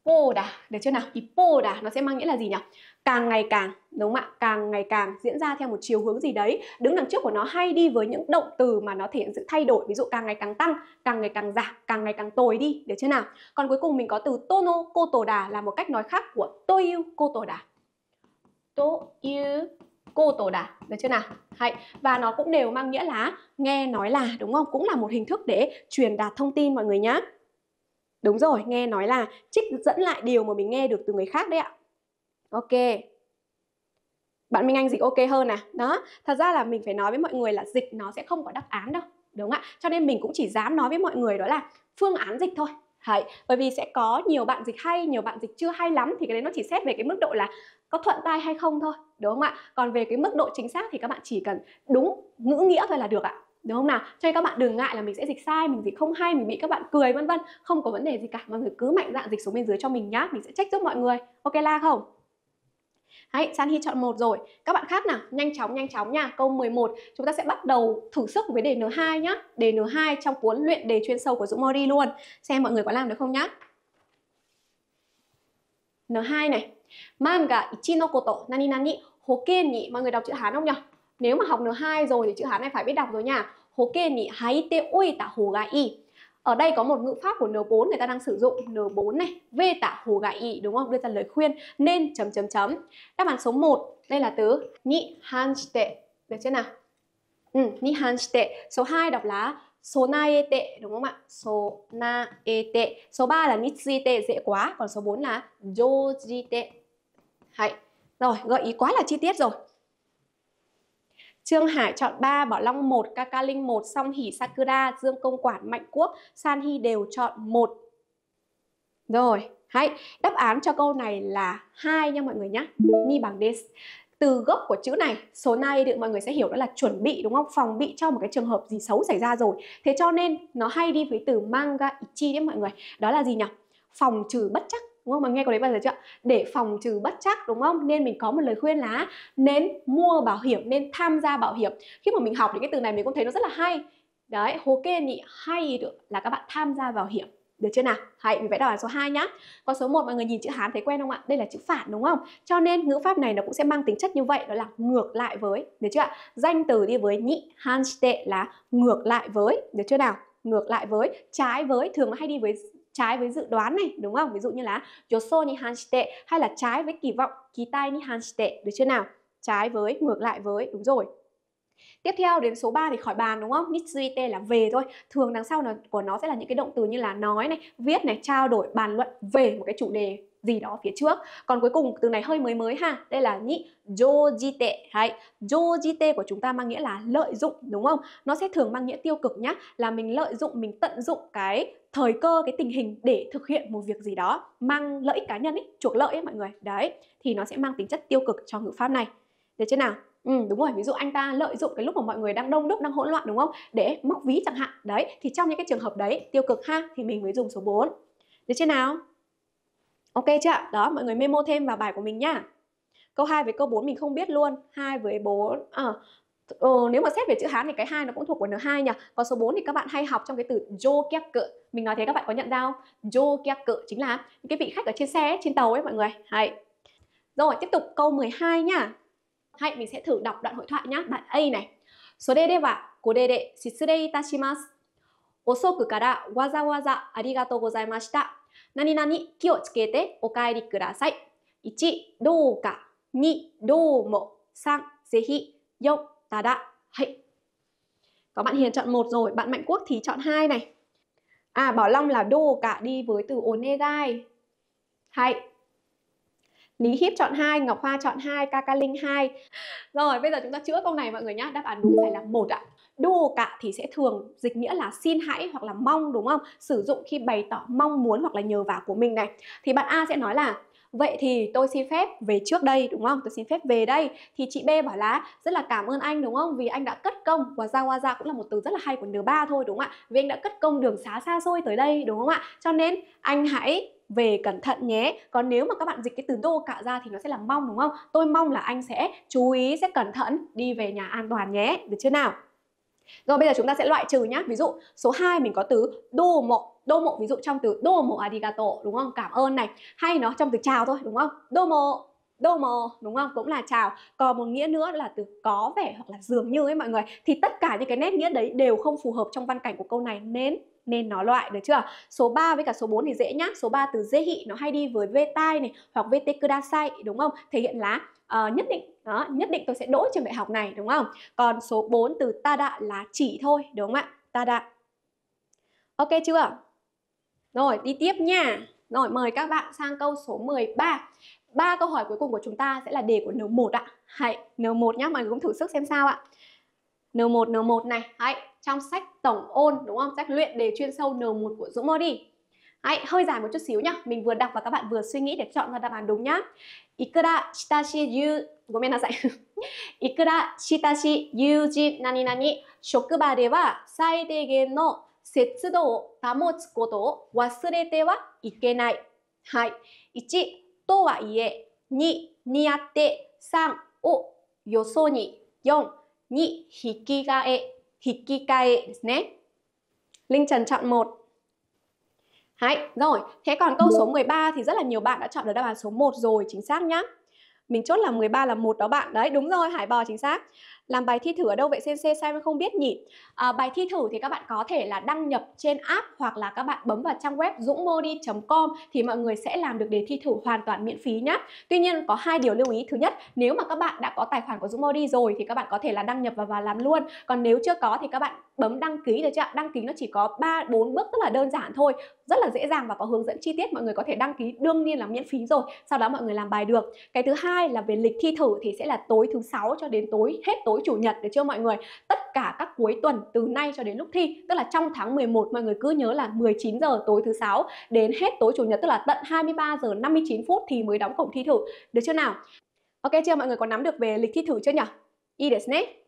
boda được chưa nào ý boda nó sẽ mang nghĩa là gì nhỉ càng ngày càng đúng không ạ càng ngày càng diễn ra theo một chiều hướng gì đấy đứng đằng trước của nó hay đi với những động từ mà nó thể hiện sự thay đổi ví dụ càng ngày càng tăng càng ngày càng giảm càng ngày càng tồi đi được chưa nào còn cuối cùng mình có từ tono cô là một cách nói khác của tôi yêu cô tổ đà tôi yêu cô tổ đà được chưa nào hay và nó cũng đều mang nghĩa là nghe nói là đúng không cũng là một hình thức để truyền đạt thông tin mọi người nhé Đúng rồi, nghe nói là trích dẫn lại điều mà mình nghe được từ người khác đấy ạ. Ok. Bạn Minh Anh dịch ok hơn à? Đó, thật ra là mình phải nói với mọi người là dịch nó sẽ không có đáp án đâu. Đúng ạ. Cho nên mình cũng chỉ dám nói với mọi người đó là phương án dịch thôi. Đấy, bởi vì sẽ có nhiều bạn dịch hay, nhiều bạn dịch chưa hay lắm thì cái đấy nó chỉ xét về cái mức độ là có thuận tai hay không thôi, đúng không ạ? Còn về cái mức độ chính xác thì các bạn chỉ cần đúng ngữ nghĩa thôi là được ạ đúng không nào cho nên các bạn đừng ngại là mình sẽ dịch sai mình dịch không hay mình bị các bạn cười vân vân không có vấn đề gì cả mọi người cứ mạnh dạn dịch xuống bên dưới cho mình nhá mình sẽ trách giúp mọi người ok la không Đấy, San Hi chọn một rồi. Các bạn khác nào, nhanh chóng nhanh chóng nha. Câu 11, chúng ta sẽ bắt đầu thử sức với đề N2 nhá. Đề N2 trong cuốn luyện đề chuyên sâu của Dũng Mori luôn. Xem mọi người có làm được không nhá. N2 này. Manga ichi no koto nani nani hoken ni, mọi người đọc chữ Hán không nhỉ? nếu mà học N2 rồi thì chữ Hán này phải biết đọc rồi nha Hồ kê nỉ hái ui tả hồ gà y ở đây có một ngữ pháp của N4 người ta đang sử dụng N4 này, V tả hồ gà y đúng không? Đưa ra lời khuyên nên chấm chấm chấm. Đáp án số 1, đây là từ ni han Được chưa nào? Ừ, ni han Số 2 đọc là sonaete đúng không ạ? Sonaete. Số 3 e là nitsite dễ quá, còn số 4 là jojite. Hay. Rồi, gợi ý quá là chi tiết rồi. Trương Hải chọn 3, Bảo Long 1, Kaka Linh 1, Song Hỷ Sakura, Dương Công Quản, Mạnh Quốc, San Hy đều chọn 1. Rồi, hãy đáp án cho câu này là 2 nha mọi người nhé. Ni bằng des. Từ gốc của chữ này, số này được mọi người sẽ hiểu đó là chuẩn bị đúng không? Phòng bị cho một cái trường hợp gì xấu xảy ra rồi. Thế cho nên nó hay đi với từ manga ichi đấy mọi người. Đó là gì nhỉ? Phòng trừ bất chắc đúng không? Mà nghe có đấy bao giờ chưa? Để phòng trừ bất chắc đúng không? Nên mình có một lời khuyên là nên mua bảo hiểm, nên tham gia bảo hiểm. Khi mà mình học những cái từ này mình cũng thấy nó rất là hay. Đấy, hố kê nhị hay được là các bạn tham gia bảo hiểm. Được chưa nào? Hãy mình vẽ đáp án số 2 nhá. Còn số 1 mọi người nhìn chữ Hán thấy quen không ạ? Đây là chữ phản đúng không? Cho nên ngữ pháp này nó cũng sẽ mang tính chất như vậy đó là ngược lại với, được chưa ạ? Danh từ đi với nhị hanste là ngược lại với, được chưa nào? Ngược lại với, trái với thường nó hay đi với trái với dự đoán này đúng không ví dụ như là yoso ni hanshite hay là trái với kỳ vọng kitai ni hanshite được chưa nào trái với ngược lại với đúng rồi Tiếp theo đến số 3 thì khỏi bàn đúng không? Nitsuite là về thôi. Thường đằng sau nó, của nó sẽ là những cái động từ như là nói này, viết này, trao đổi, bàn luận về một cái chủ đề gì đó phía trước. Còn cuối cùng từ này hơi mới mới ha. Đây là nhị jojite. Hay jojite của chúng ta mang nghĩa là lợi dụng đúng không? Nó sẽ thường mang nghĩa tiêu cực nhá, là mình lợi dụng, mình tận dụng cái thời cơ cái tình hình để thực hiện một việc gì đó mang lợi ích cá nhân ấy chuộc lợi ấy mọi người đấy thì nó sẽ mang tính chất tiêu cực cho ngữ pháp này được chưa nào Ừ, đúng rồi ví dụ anh ta lợi dụng cái lúc mà mọi người đang đông đúc đang hỗn loạn đúng không để móc ví chẳng hạn đấy thì trong những cái trường hợp đấy tiêu cực ha thì mình mới dùng số 4 được chưa nào ok chưa đó mọi người memo thêm vào bài của mình nhá câu 2 với câu 4 mình không biết luôn hai với 4 à, ờ, Ừ, nếu mà xét về chữ Hán thì cái hai nó cũng thuộc của N2 nhỉ. Còn số 4 thì các bạn hay học trong cái từ jokyakku. Mình nói thế các bạn có nhận ra không? Jokyakku chính là những cái vị khách ở trên xe, trên tàu ấy mọi người. Hay. Rồi, tiếp tục câu 12 nhá. Hay, mình sẽ thử đọc đoạn hội thoại nhá. Bạn A này. Số đề đề và cô đề đề shitsurei itashimasu. Osoku kara waza waza arigatou gozaimashita. Nani nani ki o tsukete o kaeri kudasai. 1. どうか 2. どうも 3. ぜひ4 là đã hạnh có bạn Hiền chọn một rồi bạn Mạnh Quốc thì chọn hai này à Bảo Long là đô cả đi với từ onegai hãy. Lý Hiếp chọn hai, Ngọc Hoa chọn 2, Kaka Linh hai. Rồi, bây giờ chúng ta chữa câu này mọi người nhé. Đáp án đúng phải là một ạ. Đô cả thì sẽ thường dịch nghĩa là xin hãy hoặc là mong đúng không? Sử dụng khi bày tỏ mong muốn hoặc là nhờ vả của mình này. Thì bạn A sẽ nói là vậy thì tôi xin phép về trước đây đúng không tôi xin phép về đây thì chị B bảo là rất là cảm ơn anh đúng không vì anh đã cất công và ra qua ra cũng là một từ rất là hay của N3 thôi đúng không ạ vì anh đã cất công đường xá xa xôi tới đây đúng không ạ cho nên anh hãy về cẩn thận nhé còn nếu mà các bạn dịch cái từ đô cạ ra thì nó sẽ là mong đúng không tôi mong là anh sẽ chú ý sẽ cẩn thận đi về nhà an toàn nhé được chưa nào rồi bây giờ chúng ta sẽ loại trừ nhá ví dụ số 2 mình có từ đô mộ domo ví dụ trong từ domo arigato đúng không cảm ơn này hay nó trong từ chào thôi đúng không domo domo đúng không cũng là chào còn một nghĩa nữa là từ có vẻ hoặc là dường như ấy mọi người thì tất cả những cái nét nghĩa đấy đều không phù hợp trong văn cảnh của câu này nên nên nó loại được chưa? Số 3 với cả số 4 thì dễ nhá. Số 3 từ dễ hị nó hay đi với vê tai này hoặc vê tê kudasai đúng không? Thể hiện là uh, nhất định đó, nhất định tôi sẽ đỗ trường đại học này đúng không? Còn số 4 từ ta đạ là chỉ thôi đúng không ạ? Ta đạ. Ok chưa? Rồi, đi tiếp nha. Rồi, mời các bạn sang câu số 13. Ba câu hỏi cuối cùng của chúng ta sẽ là đề của N1 ạ. Hãy N1 nhá, mọi người cũng thử sức xem sao ạ. N1 N1 này, hãy trong sách tổng ôn đúng không? Sách luyện đề chuyên sâu N1 của Dũng Modi. Hãy hơi dài một chút xíu nhá. Mình vừa đọc và các bạn vừa suy nghĩ để chọn ra đáp án đúng nhá. Ikura shitashi yu yuji nani nani. Shokuba de wa no 節度を保つことを忘れてはいけない。はい。1とはいえ、2にあって、3をよそに、4に引き換え、引き換えですね。Linh Trần chọn 1. Đấy, rồi. Thế còn câu số 13 thì rất là nhiều bạn đã chọn được đáp án số 1 rồi, chính xác nhá. Mình chốt là 13 là một đó bạn. Đấy, đúng rồi, Hải Bò chính xác làm bài thi thử ở đâu vậy CNC sao em không biết nhỉ à, bài thi thử thì các bạn có thể là đăng nhập trên app hoặc là các bạn bấm vào trang web dũng.modi.com thì mọi người sẽ làm được đề thi thử hoàn toàn miễn phí nhé tuy nhiên có hai điều lưu ý thứ nhất nếu mà các bạn đã có tài khoản của Dũng Modi rồi thì các bạn có thể là đăng nhập và vào làm luôn còn nếu chưa có thì các bạn bấm đăng ký được chưa ạ? Đăng ký nó chỉ có 3 4 bước rất là đơn giản thôi, rất là dễ dàng và có hướng dẫn chi tiết mọi người có thể đăng ký đương nhiên là miễn phí rồi. Sau đó mọi người làm bài được. Cái thứ hai là về lịch thi thử thì sẽ là tối thứ sáu cho đến tối hết tối chủ nhật được chưa mọi người? Tất cả các cuối tuần từ nay cho đến lúc thi, tức là trong tháng 11 mọi người cứ nhớ là 19 giờ tối thứ sáu đến hết tối chủ nhật tức là tận 23 giờ 59 phút thì mới đóng cổng thi thử. Được chưa nào? Ok chưa mọi người có nắm được về lịch thi thử chưa nhỉ? いいですね。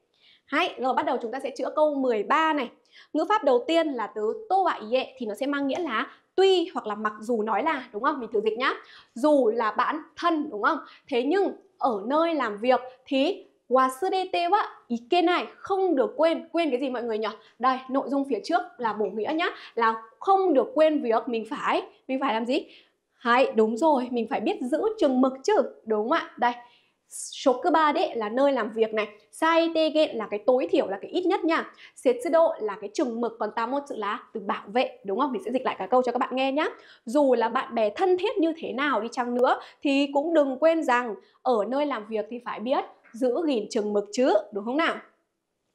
hay, rồi bắt đầu chúng ta sẽ chữa câu 13 này. Ngữ pháp đầu tiên là từ tô ạ yệ thì nó sẽ mang nghĩa là tuy hoặc là mặc dù nói là đúng không? Mình thử dịch nhá. Dù là bản thân đúng không? Thế nhưng ở nơi làm việc thì ý kiến này không được quên quên cái gì mọi người nhỉ đây nội dung phía trước là bổ nghĩa nhá là không được quên việc mình phải mình phải làm gì hay đúng rồi mình phải biết giữ chừng mực chứ đúng không ạ đây cơ ba đấy là nơi làm việc này Sai Saitegen là cái tối thiểu là cái ít nhất nha độ là cái chừng mực Còn Tamotsu lá từ bảo vệ Đúng không? Mình sẽ dịch lại cả câu cho các bạn nghe nhé Dù là bạn bè thân thiết như thế nào đi chăng nữa Thì cũng đừng quên rằng Ở nơi làm việc thì phải biết Giữ gìn chừng mực chứ Đúng không nào?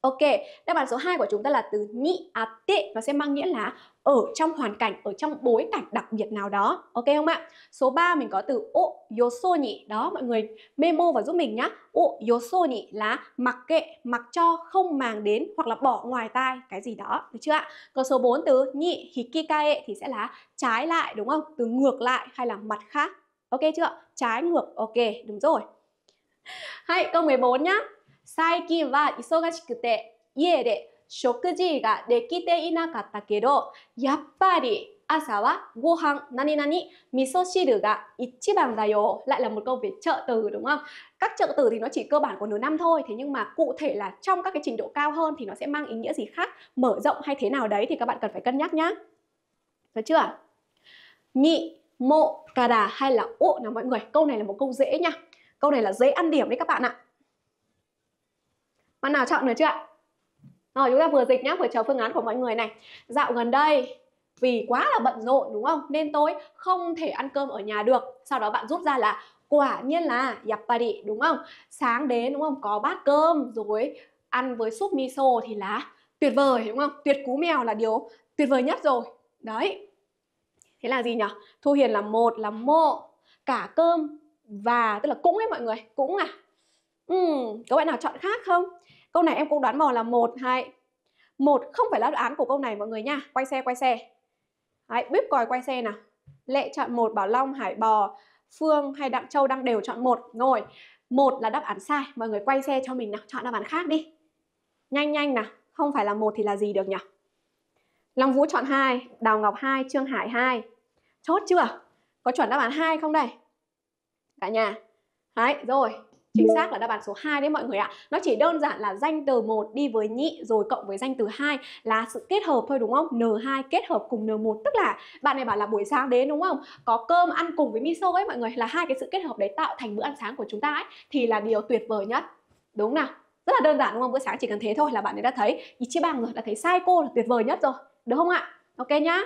Ok, đáp án số 2 của chúng ta là từ nhị ate à Nó sẽ mang nghĩa là ở trong hoàn cảnh, ở trong bối cảnh đặc biệt nào đó. Ok không ạ? Số 3 mình có từ ô yoso nhỉ. Đó mọi người memo và giúp mình nhá. Ô yoso nhỉ là mặc kệ, mặc cho, không màng đến hoặc là bỏ ngoài tai cái gì đó, được chưa ạ? Còn số 4 từ nhị hikikae thì sẽ là trái lại đúng không? Từ ngược lại hay là mặt khác. Ok chưa? Trái ngược. Ok, đúng rồi. Hay câu 14 nhá. Saiki wa isogashikute ie de 食事ができていなかったけど、やっぱり朝はご飯、nani nani, miso shiru ga ichiban da Lại là một câu về trợ từ đúng không? Các trợ từ thì nó chỉ cơ bản của nửa năm thôi, thế nhưng mà cụ thể là trong các cái trình độ cao hơn thì nó sẽ mang ý nghĩa gì khác, mở rộng hay thế nào đấy thì các bạn cần phải cân nhắc nhá. Được chưa? Nhị, mộ, cà đà hay là ộ là mọi người. Câu này là một câu dễ nha. Câu này là dễ ăn điểm đấy các bạn ạ. Bạn nào chọn được chưa ạ? Rồi chúng ta vừa dịch nhá, vừa chờ phương án của mọi người này. Dạo gần đây vì quá là bận rộn đúng không? Nên tôi không thể ăn cơm ở nhà được. Sau đó bạn rút ra là quả nhiên là yappari đúng không? Sáng đến đúng không? Có bát cơm rồi ăn với súp miso thì là tuyệt vời đúng không? Tuyệt cú mèo là điều tuyệt vời nhất rồi. Đấy. Thế là gì nhỉ? Thu Hiền là một là mộ cả cơm và tức là cũng ấy mọi người, cũng à. Ừ, có bạn nào chọn khác không? Câu này em cũng đoán mò là 1, 2, 1 không phải là đáp án của câu này mọi người nha. Quay xe, quay xe. Đấy, bíp còi quay xe nào. Lệ chọn 1, Bảo Long, Hải Bò, Phương hay Đặng Châu đang đều chọn 1. Ngồi. 1 là đáp án sai. Mọi người quay xe cho mình nào, chọn đáp án khác đi. Nhanh nhanh nào, không phải là 1 thì là gì được nhỉ? Long Vũ chọn 2, Đào Ngọc 2, Trương Hải 2. Chốt chưa? Có chuẩn đáp án 2 không đây? Cả nhà. Đấy, rồi, chính xác là đáp án số 2 đấy mọi người ạ nó chỉ đơn giản là danh từ một đi với nhị rồi cộng với danh từ hai là sự kết hợp thôi đúng không n2 kết hợp cùng n1 tức là bạn này bảo là buổi sáng đến đúng không có cơm ăn cùng với miso ấy mọi người là hai cái sự kết hợp đấy tạo thành bữa ăn sáng của chúng ta ấy thì là điều tuyệt vời nhất đúng nào rất là đơn giản đúng không bữa sáng chỉ cần thế thôi là bạn ấy đã thấy ichiban rồi đã thấy sai cô là tuyệt vời nhất rồi được không ạ ok nhá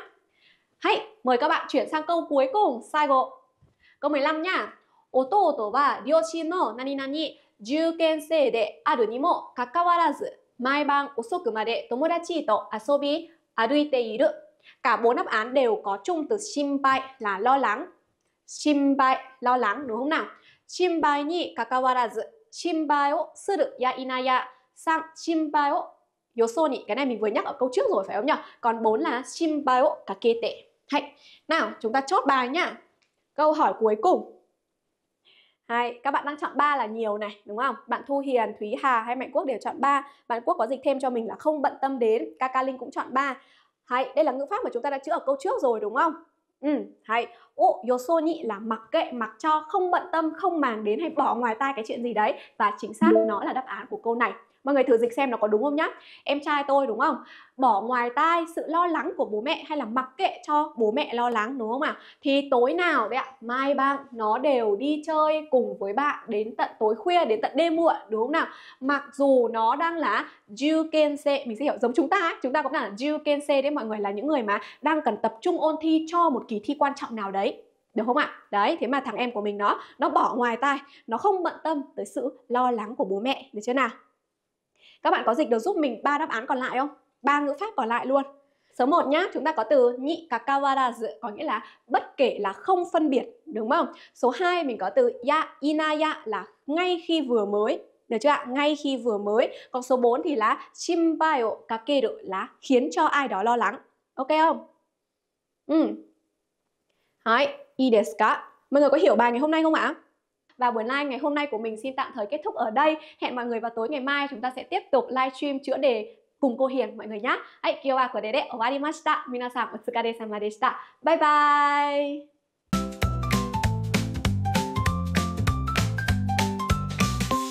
hãy mời các bạn chuyển sang câu cuối cùng sai gộ câu 15 nhá 弟は両親の何々受験生であるにもかかわらず、毎晩遅くまで友達と遊び歩いている。Cả bốn đáp án đều có chung từ bài là lo lắng. bài lo lắng đúng không nào? bài là Shimbai ni kakawarazu, shimbai o suru ya inaya sang shimbai o yoso ni. Cái này mình vừa nhắc ở câu trước rồi phải không nhỉ? Còn bốn là bài shimbai o tệ, Hãy, nào chúng ta chốt bài nhá. Câu hỏi cuối cùng hai các bạn đang chọn ba là nhiều này, đúng không? Bạn Thu Hiền, Thúy Hà hay Mạnh Quốc đều chọn ba. Bạn Quốc có dịch thêm cho mình là không bận tâm đến, Kaka Linh cũng chọn ba. Hay, đây là ngữ pháp mà chúng ta đã chữa ở câu trước rồi đúng không? Ừ, hay. ô, yoso nhị là mặc kệ, mặc cho, không bận tâm, không màng đến hay bỏ ngoài tai cái chuyện gì đấy. Và chính xác nó là đáp án của câu này mọi người thử dịch xem nó có đúng không nhá em trai tôi đúng không bỏ ngoài tai sự lo lắng của bố mẹ hay là mặc kệ cho bố mẹ lo lắng đúng không ạ thì tối nào đấy ạ mai bạn nó đều đi chơi cùng với bạn đến tận tối khuya đến tận đêm muộn đúng không nào mặc dù nó đang là jukense mình sẽ hiểu giống chúng ta ấy. chúng ta cũng là jukense đấy mọi người là những người mà đang cần tập trung ôn thi cho một kỳ thi quan trọng nào đấy được không ạ? Đấy, thế mà thằng em của mình nó nó bỏ ngoài tai, nó không bận tâm tới sự lo lắng của bố mẹ, được chưa nào? Các bạn có dịch được giúp mình ba đáp án còn lại không? ba ngữ pháp còn lại luôn. Số 1 nhá, chúng ta có từ nhị kakawara có nghĩa là bất kể là không phân biệt, đúng không? Số 2 mình có từ ya inaya là ngay khi vừa mới, được chưa ạ? Ngay khi vừa mới. Còn số 4 thì là shimbayo kakeru là khiến cho ai đó lo lắng. Ok không? Ừ. Hai i desu ka? Mọi người có hiểu bài ngày hôm nay không ạ? Và buổi live ngày hôm nay của mình xin tạm thời kết thúc ở đây. Hẹn mọi người vào tối ngày mai chúng ta sẽ tiếp tục live stream chữa đề cùng cô Hiền mọi người nhé. Hãy kêu à của đề đấy, bye bye.